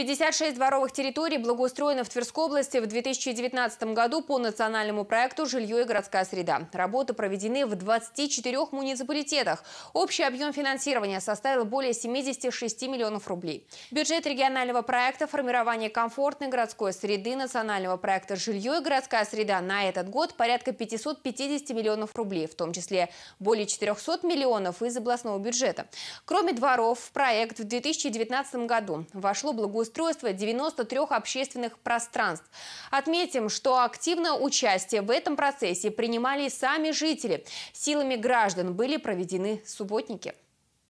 56 дворовых территорий благоустроено в Тверской области в 2019 году по национальному проекту «Жилье и городская среда». Работы проведены в 24 муниципалитетах. Общий объем финансирования составил более 76 миллионов рублей. Бюджет регионального проекта «Формирование комфортной городской среды» национального проекта «Жилье и городская среда» на этот год порядка 550 миллионов рублей, в том числе более 400 миллионов из областного бюджета. Кроме дворов, в проект в 2019 году вошло благоустройство благоустройства 93 общественных пространств. Отметим, что активное участие в этом процессе принимали сами жители. Силами граждан были проведены субботники.